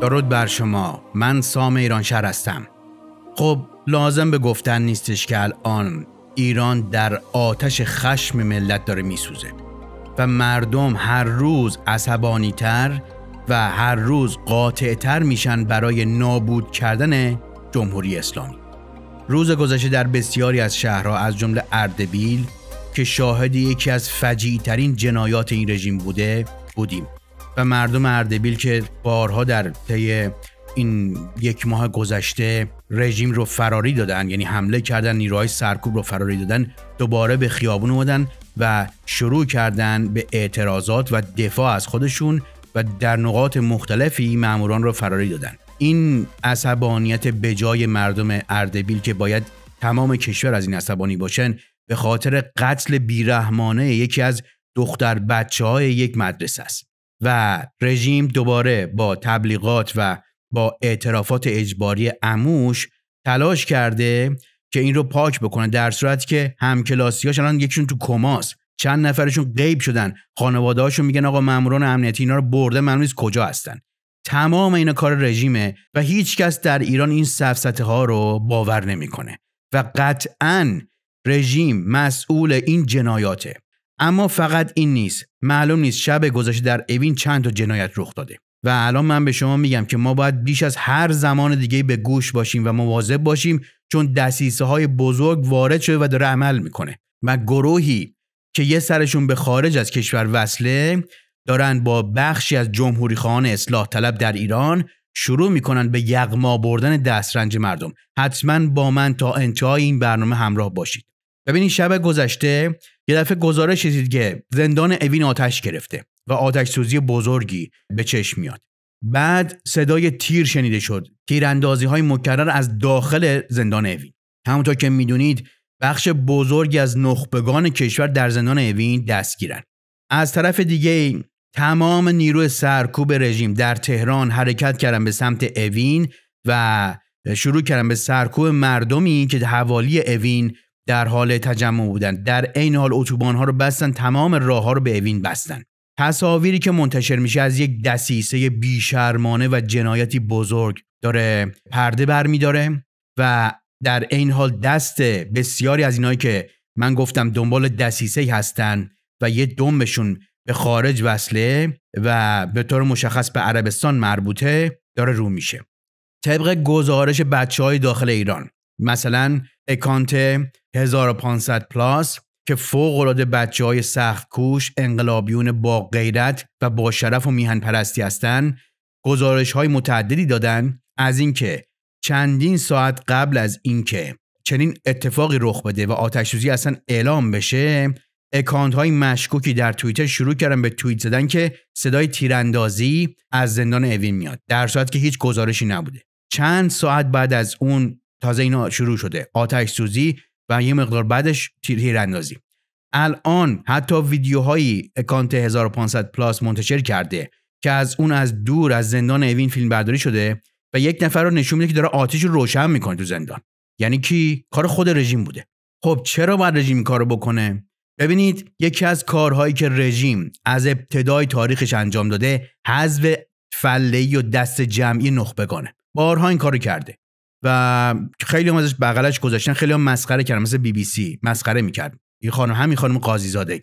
درود بر شما من سام ایران شهر هستم خب لازم به گفتن نیستش که الان ایران در آتش خشم ملت داره میسوزه و مردم هر روز عصبانی تر و هر روز قاطع تر میشن برای نابود کردن جمهوری اسلامی روز گذشته در بسیاری از شهرها از جمله اردبیل که شاهد یکی از فجیع ترین جنایات این رژیم بوده بودیم و مردم اردبیل که بارها در طی این یک ماه گذشته رژیم رو فراری دادن یعنی حمله کردن نیروهای سرکوب رو فراری دادن دوباره به خیابون اومدن و شروع کردن به اعتراضات و دفاع از خودشون و در نقاط مختلفی ماموران رو فراری دادن این عصبانیت به جای مردم اردبیل که باید تمام کشور از این عصبانی باشن به خاطر قتل بیرحمانه یکی از دختر بچه های یک مدرسه است و رژیم دوباره با تبلیغات و با اعترافات اجباری اموش تلاش کرده که این رو پاک بکنه در صورتی که همکلاسیاش الان یکیشون تو کماست چند نفرشون غیب شدن خانواده میگن آقا ماموران امنیتی اینا رو برده معلوم نیست کجا هستن تمام اینا کار رژیمه و هیچکس در ایران این سفسته ها رو باور نمیکنه و قطعا رژیم مسئول این جنایاته اما فقط این نیست معلوم نیست شب گذشته در اوین چند تا جنایت رخ داده و الان من به شما میگم که ما باید بیش از هر زمان دیگه به گوش باشیم و مواظب باشیم چون دسیسه های بزرگ وارد شده و داره عمل میکنه و گروهی که یه سرشون به خارج از کشور وصله دارن با بخشی از جمهوری خواهان اصلاح طلب در ایران شروع میکنن به یغما بردن دسترنج مردم حتما با من تا انتهای این برنامه همراه باشید ببینید شب گذشته یه دفعه گزارش که زندان اوین آتش گرفته و آتش سوزی بزرگی به چشم میاد بعد صدای تیر شنیده شد تیراندازی های مکرر از داخل زندان اوین همونطور که میدونید بخش بزرگی از نخبگان کشور در زندان اوین دستگیرن از طرف دیگه تمام نیروی سرکوب رژیم در تهران حرکت کردن به سمت اوین و شروع کردن به سرکوب مردمی که حوالی اوین در حال تجمع بودند در عین حال اتوبان ها رو بستن تمام راه ها رو به اوین بستن تصاویری که منتشر میشه از یک دسیسه بیشرمانه و جنایتی بزرگ داره پرده برمیداره و در این حال دست بسیاری از اینایی که من گفتم دنبال دسیسه هستن و یه دمشون به خارج وصله و به طور مشخص به عربستان مربوطه داره رو میشه طبق گزارش بچه های داخل ایران مثلا اکانت 1500 پلاس که فوق العاده بچه های سخت کوش، انقلابیون با غیرت و با شرف و میهن پرستی هستند، گزارش های متعددی دادن از اینکه چندین ساعت قبل از اینکه چنین اتفاقی رخ بده و آتش اصلا اعلام بشه اکانت های مشکوکی در توییتر شروع کردن به توییت زدن که صدای تیراندازی از زندان اوین میاد در صورت که هیچ گزارشی نبوده چند ساعت بعد از اون تازه اینا شروع شده آتش سوزی و یه مقدار بعدش تیراندازی الان حتی ویدیوهایی اکانت 1500 پلاس منتشر کرده که از اون از دور از زندان اوین فیلم برداری شده و یک نفر رو نشون میده که داره آتش رو روشن میکنه تو زندان یعنی کی کار خود رژیم بوده خب چرا باید رژیم کارو بکنه ببینید یکی از کارهایی که رژیم از ابتدای تاریخش انجام داده حذف فله و دست جمعی نخبگانه بارها این کارو کرده و خیلی هم ازش بغلش گذاشتن خیلی هم مسخره کردن مثل بی بی سی مسخره میکرد این خانم همین خانم قاضی زاده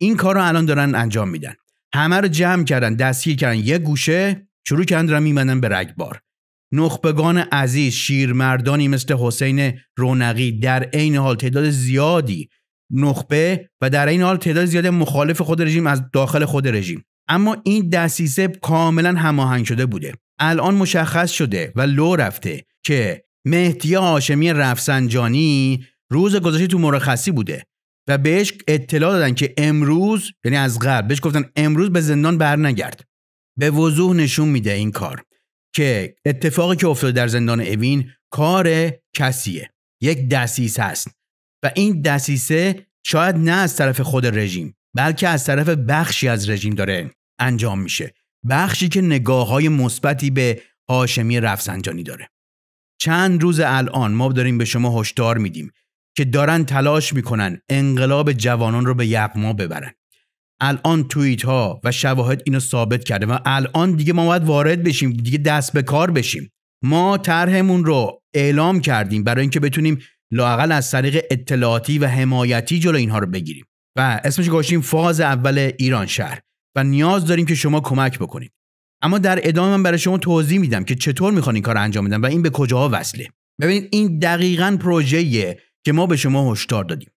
این کار رو الان دارن انجام میدن همه رو جمع کردن دستگیر کردن یه گوشه شروع کردن دارن میمندن به رگبار نخبگان عزیز شیرمردانی مثل حسین رونقی در عین حال تعداد زیادی نخبه و در این حال تعداد زیاد مخالف خود رژیم از داخل خود رژیم اما این دسیسه کاملا هماهنگ شده بوده الان مشخص شده و لو رفته که مهدی هاشمی رفسنجانی روز گذشته تو مرخصی بوده و بهش اطلاع دادن که امروز یعنی از قبل بهش گفتن امروز به زندان برنگرد به وضوح نشون میده این کار که اتفاقی که افتاده در زندان اوین کار کسیه یک دسیسه است و این دسیسه شاید نه از طرف خود رژیم بلکه از طرف بخشی از رژیم داره انجام میشه بخشی که نگاه های مثبتی به هاشمی رفسنجانی داره چند روز الان ما داریم به شما هشدار میدیم که دارن تلاش میکنن انقلاب جوانان رو به یغما ببرن الان توییت ها و شواهد اینو ثابت کرده و الان دیگه ما باید وارد بشیم دیگه دست به کار بشیم ما طرحمون رو اعلام کردیم برای اینکه بتونیم لاقل از طریق اطلاعاتی و حمایتی جلو اینها رو بگیریم و اسمش گذاشتیم فاز اول ایران شهر و نیاز داریم که شما کمک بکنید اما در ادامه من برای شما توضیح میدم که چطور میخوان این کار انجام بدن و این به کجاها وصله ببینید این دقیقا پروژه‌ایه که ما به شما هشدار دادیم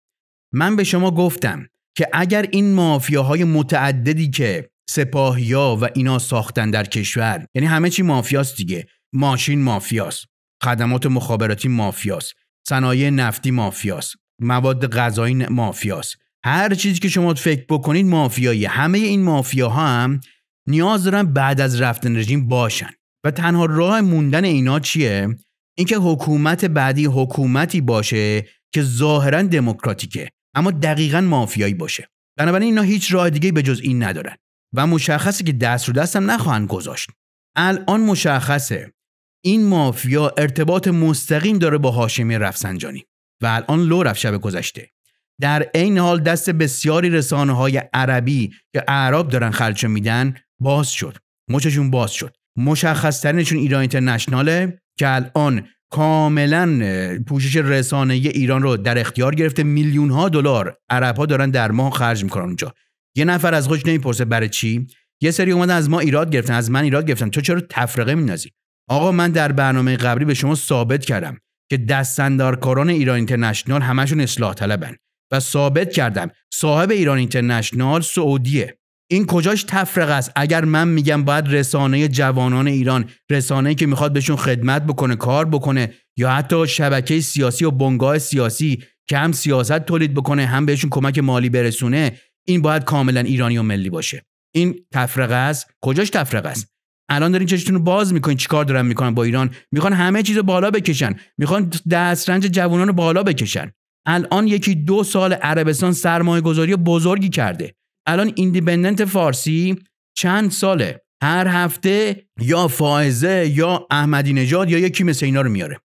من به شما گفتم که اگر این مافیاهای متعددی که سپاهیا و اینا ساختن در کشور یعنی همه چی مافیاست دیگه ماشین مافیاست خدمات مخابراتی مافیاست صنایع نفتی مافیاست مواد غذایی مافیاست هر چیزی که شما فکر بکنید مافیایی همه این مافیاها هم نیاز دارن بعد از رفتن رژیم باشن و تنها راه موندن اینا چیه اینکه حکومت بعدی حکومتی باشه که ظاهرا دموکراتیکه اما دقیقا مافیایی باشه بنابراین اینا هیچ راه دیگه به جز این ندارن و مشخصه که دست رو دستم نخواهند گذاشت الان مشخصه این مافیا ارتباط مستقیم داره با هاشمی رفسنجانی و الان لو رفت شب گذشته در عین حال دست بسیاری رسانه های عربی که اعراب دارن خرج میدن باز شد مچشون باز شد مشخص ترینشون ایران اینترنشناله که الان کاملا پوشش رسانه ایران رو در اختیار گرفته میلیون ها دلار عرب ها دارن در ماه خرج میکنن اونجا یه نفر از خودش نمیپرسه برای چی یه سری اومدن از ما ایراد گرفتن از من ایراد گرفتن تو چرا تفرقه میندازی آقا من در برنامه قبلی به شما ثابت کردم که دستاندارکاران ایران اینترنشنال همشون اصلاح طلبن و ثابت کردم صاحب ایران اینترنشنال سعودیه این کجاش تفرقه است اگر من میگم باید رسانه جوانان ایران رسانه که میخواد بهشون خدمت بکنه کار بکنه یا حتی شبکه سیاسی و بنگاه سیاسی که هم سیاست تولید بکنه هم بهشون کمک مالی برسونه این باید کاملا ایرانی و ملی باشه این تفرقه است کجاش تفرقه است الان دارین چشتون رو باز میکنین چیکار دارن میکنن با ایران میخوان همه چیز بالا بکشن میخوان دسترنج جوانان رو بالا بکشن الان یکی دو سال عربستان سرمایه گذاری بزرگی کرده الان ایندیپندنت فارسی چند ساله هر هفته یا فائزه یا احمدی نژاد یا یکی مثل اینا رو میاره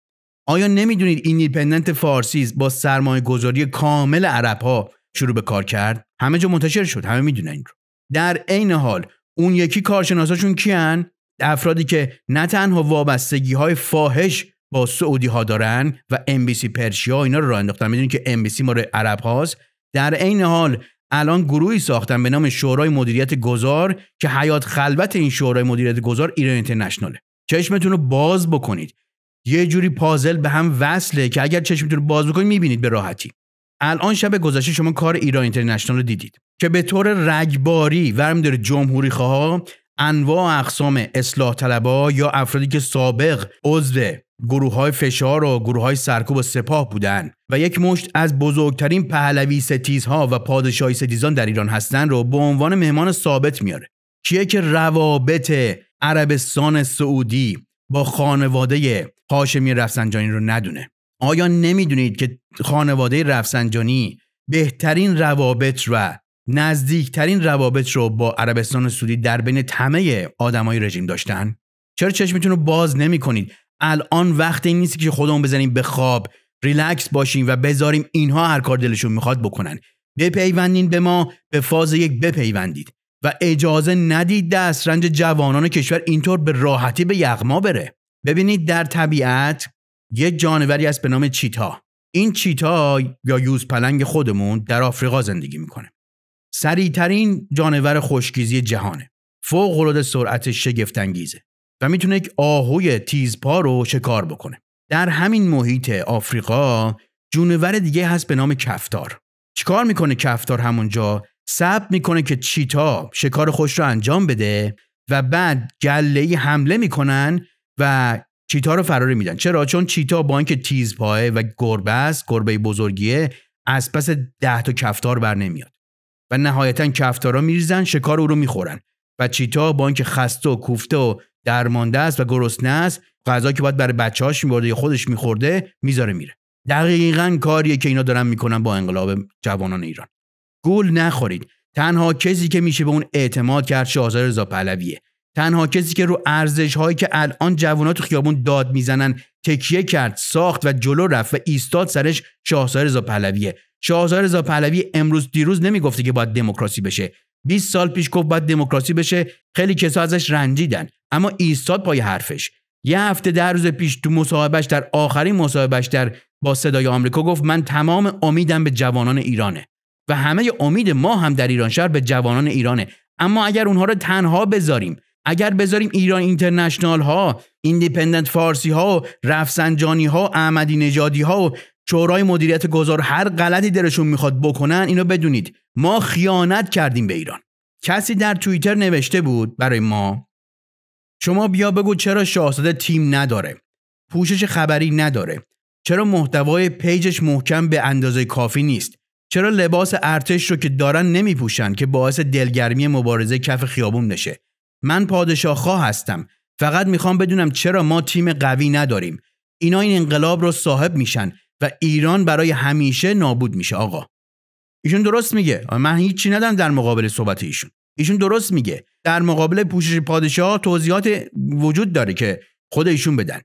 آیا نمیدونید ایندیپندنت فارسی با سرمایه گذاری کامل عرب ها شروع به کار کرد همه جا منتشر شد همه میدونن این رو در عین حال اون یکی کارشناساشون کیان افرادی که نه تنها وابستگی های فاحش با سعودی ها دارن و ام بی سی پرشیا اینا رو راه انداختن میدونید که ام بی سی عرب هاست در عین حال الان گروهی ساختن به نام شورای مدیریت گذار که حیات خلوت این شورای مدیریت گذار ایران اینترنشناله چشمتون رو باز بکنید یه جوری پازل به هم وصله که اگر چشمتون رو باز بکنید میبینید به راحتی الان شب گذشته شما کار ایران اینترنشنال رو دیدید که به طور رگباری ورم داره جمهوری خواه انواع اقسام اصلاح طلبا یا افرادی که سابق عضو گروه های فشار و گروه های سرکوب و سپاه بودند و یک مشت از بزرگترین پهلوی ستیزها و پادشاهی ستیزان در ایران هستند رو به عنوان مهمان ثابت میاره کیه که روابط عربستان سعودی با خانواده هاشمی رفسنجانی رو ندونه آیا نمیدونید که خانواده رفسنجانی بهترین روابط و نزدیکترین روابط رو با عربستان سعودی در بین تمه آدمای رژیم داشتن چرا چشمتون رو باز نمی کنید الان وقت این نیست که خودمون بزنیم به خواب ریلکس باشیم و بذاریم اینها هر کار دلشون میخواد بکنن بپیوندین به ما به فاز یک بپیوندید و اجازه ندید دست رنج جوانان کشور اینطور به راحتی به یغما بره ببینید در طبیعت یک جانوری است به نام چیتا این چیتا یا یوز پلنگ خودمون در آفریقا زندگی میکنه سریعترین جانور خشکیزی جهانه فوق العاده سرعت شگفتانگیزه و میتونه یک آهوی تیزپا رو شکار بکنه در همین محیط آفریقا جونور دیگه هست به نام کفتار چیکار میکنه کفتار همونجا صبر میکنه که چیتا شکار خوش رو انجام بده و بعد گله حمله میکنن و چیتا رو فراری میدن چرا چون چیتا با اینکه تیز و گربه است گربه بزرگیه از پس ده تا کفتار بر نمیاد و نهایتا کفتارا میریزن شکار او رو میخورن و چیتا با اینکه خسته و کوفته و درمانده است و گرسنه است غذا که باید برای بچه‌هاش می‌برده یا خودش میخورده میذاره میره دقیقا کاریه که اینا دارن میکنن با انقلاب جوانان ایران گول نخورید تنها کسی که میشه به اون اعتماد کرد شاهزاده رضا پهلویه تنها کسی که رو ارزش هایی که الان جوانات تو خیابون داد میزنن تکیه کرد ساخت و جلو رفت و ایستاد سرش شاهزاده رضا پهلویه شاهزاده رضا پهلوی امروز دیروز نمیگفته که باید دموکراسی بشه 20 سال پیش گفت باید دموکراسی بشه خیلی کسا ازش رنجیدن اما ایستاد پای حرفش یه هفته در روز پیش تو مصاحبهش در آخرین مصاحبهش در با صدای آمریکا گفت من تمام امیدم به جوانان ایرانه و همه امید ما هم در ایران شهر به جوانان ایرانه اما اگر اونها رو تنها بذاریم اگر بذاریم ایران اینترنشنال ها ایندیپندنت فارسی ها رفسنجانی ها احمدی نژادی ها و شورای مدیریت گذار هر غلطی درشون میخواد بکنن اینو بدونید ما خیانت کردیم به ایران کسی در توییتر نوشته بود برای ما شما بیا بگو چرا شاهزاده تیم نداره پوشش خبری نداره چرا محتوای پیجش محکم به اندازه کافی نیست چرا لباس ارتش رو که دارن نمیپوشن که باعث دلگرمی مبارزه کف خیابون نشه من پادشاه خواه هستم فقط میخوام بدونم چرا ما تیم قوی نداریم اینا این انقلاب رو صاحب میشن و ایران برای همیشه نابود میشه آقا ایشون درست میگه من هیچی ندم در مقابل صحبت ایشون ایشون درست میگه در مقابل پوشش پادشاه توضیحات وجود داره که خود ایشون بدن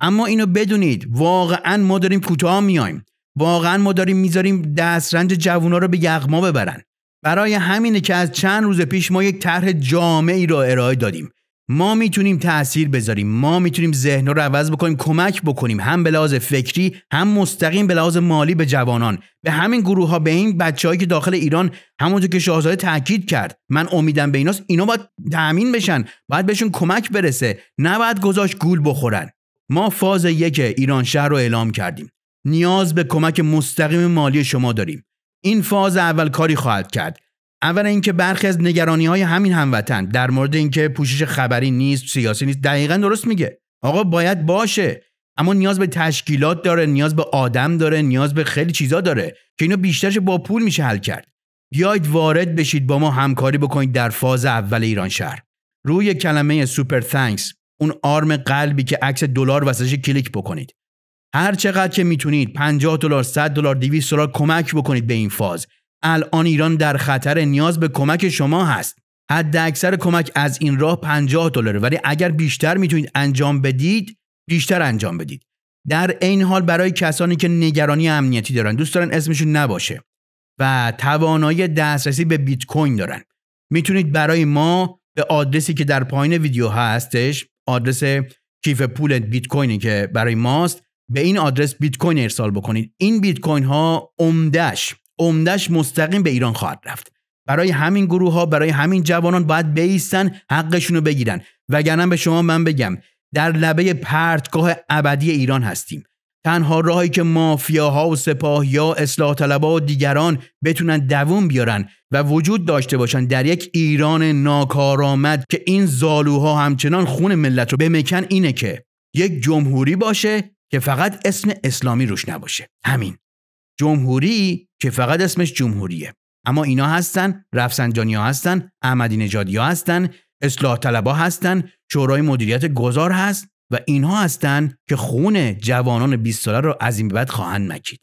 اما اینو بدونید واقعا ما داریم کوتاه میایم واقعا ما داریم میذاریم دسترنج جوونا رو به یغما ببرن برای همینه که از چند روز پیش ما یک طرح جامعی را ارائه دادیم ما میتونیم تاثیر بذاریم ما میتونیم ذهن رو عوض بکنیم کمک بکنیم هم به لحاظ فکری هم مستقیم به لحاظ مالی به جوانان به همین گروه ها به این بچههایی که داخل ایران همونطور که شاهزاده تاکید کرد من امیدم به ایناست اینا باید تأمین بشن باید بهشون کمک برسه نه باید گذاشت گول بخورن ما فاز یک ایران شهر رو اعلام کردیم نیاز به کمک مستقیم مالی شما داریم این فاز اول کاری خواهد کرد اول اینکه برخی از نگرانی های همین هموطن در مورد اینکه پوشش خبری نیست سیاسی نیست دقیقا درست میگه آقا باید باشه اما نیاز به تشکیلات داره نیاز به آدم داره نیاز به خیلی چیزا داره که اینو بیشترش با پول میشه حل کرد بیاید وارد بشید با ما همکاری بکنید در فاز اول ایران شهر روی کلمه سوپر تانکس اون آرم قلبی که عکس دلار وسطش کلیک بکنید هر چقدر که میتونید 50 دلار 100 دلار 200 دلار کمک بکنید به این فاز الان ایران در خطر نیاز به کمک شما هست حد اکثر کمک از این راه 50 دلاره ولی اگر بیشتر میتونید انجام بدید بیشتر انجام بدید در این حال برای کسانی که نگرانی امنیتی دارن دوست دارن اسمشون نباشه و توانایی دسترسی به بیت کوین دارن میتونید برای ما به آدرسی که در پایین ویدیو هستش آدرس کیف پول بیت کوینی که برای ماست به این آدرس بیت کوین ارسال بکنید این بیت کوین ها عمدهش عمدهش مستقیم به ایران خواهد رفت برای همین گروه ها برای همین جوانان باید بیستن حقشون رو بگیرن وگرنه به شما من بگم در لبه پرتگاه ابدی ایران هستیم تنها راهی که مافیاها و سپاه یا اصلاح طلبا و دیگران بتونن دووم بیارن و وجود داشته باشن در یک ایران ناکارآمد که این زالوها همچنان خون ملت رو بمکن اینه که یک جمهوری باشه که فقط اسم اسلامی روش نباشه همین جمهوری که فقط اسمش جمهوریه اما اینا هستن رفسنجانی ها هستن احمدی نژادی ها هستن اصلاح ها هستن شورای مدیریت گذار هست و اینها هستن که خون جوانان 20 ساله را از این بعد خواهند مکید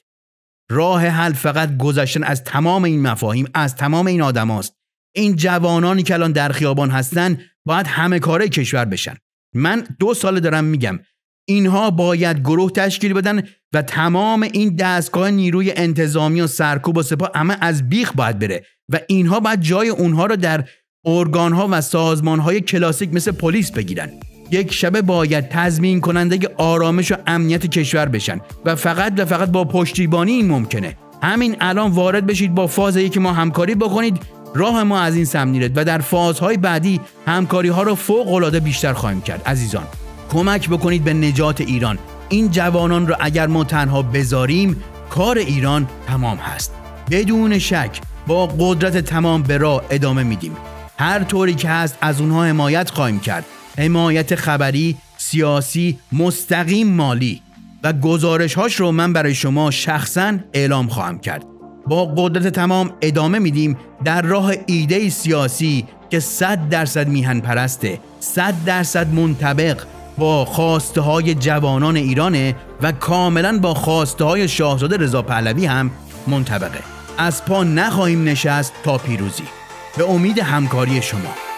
راه حل فقط گذشتن از تمام این مفاهیم از تمام این آدماست این جوانانی که الان در خیابان هستن باید همه کاره کشور بشن من دو ساله دارم میگم اینها باید گروه تشکیل بدن و تمام این دستگاه نیروی انتظامی و سرکوب و سپاه همه از بیخ باید بره و اینها باید جای اونها رو در ارگانها و سازمانهای کلاسیک مثل پلیس بگیرن یک شبه باید تضمین کننده آرامش و امنیت کشور بشن و فقط و فقط با پشتیبانی این ممکنه همین الان وارد بشید با فاز که ما همکاری بکنید راه ما از این سم و در فازهای بعدی همکاری ها رو فوق العاده بیشتر خواهیم کرد عزیزان کمک بکنید به نجات ایران این جوانان را اگر ما تنها بذاریم کار ایران تمام هست بدون شک با قدرت تمام به راه ادامه میدیم هر طوری که هست از اونها حمایت خواهیم کرد حمایت خبری سیاسی مستقیم مالی و گزارش هاش رو من برای شما شخصا اعلام خواهم کرد با قدرت تمام ادامه میدیم در راه ایده سیاسی که صد درصد میهن پرسته 100 درصد منطبق با خواسته های جوانان ایرانه و کاملا با خواسته های شاهزاده رضا پهلوی هم منطبقه از پا نخواهیم نشست تا پیروزی به امید همکاری شما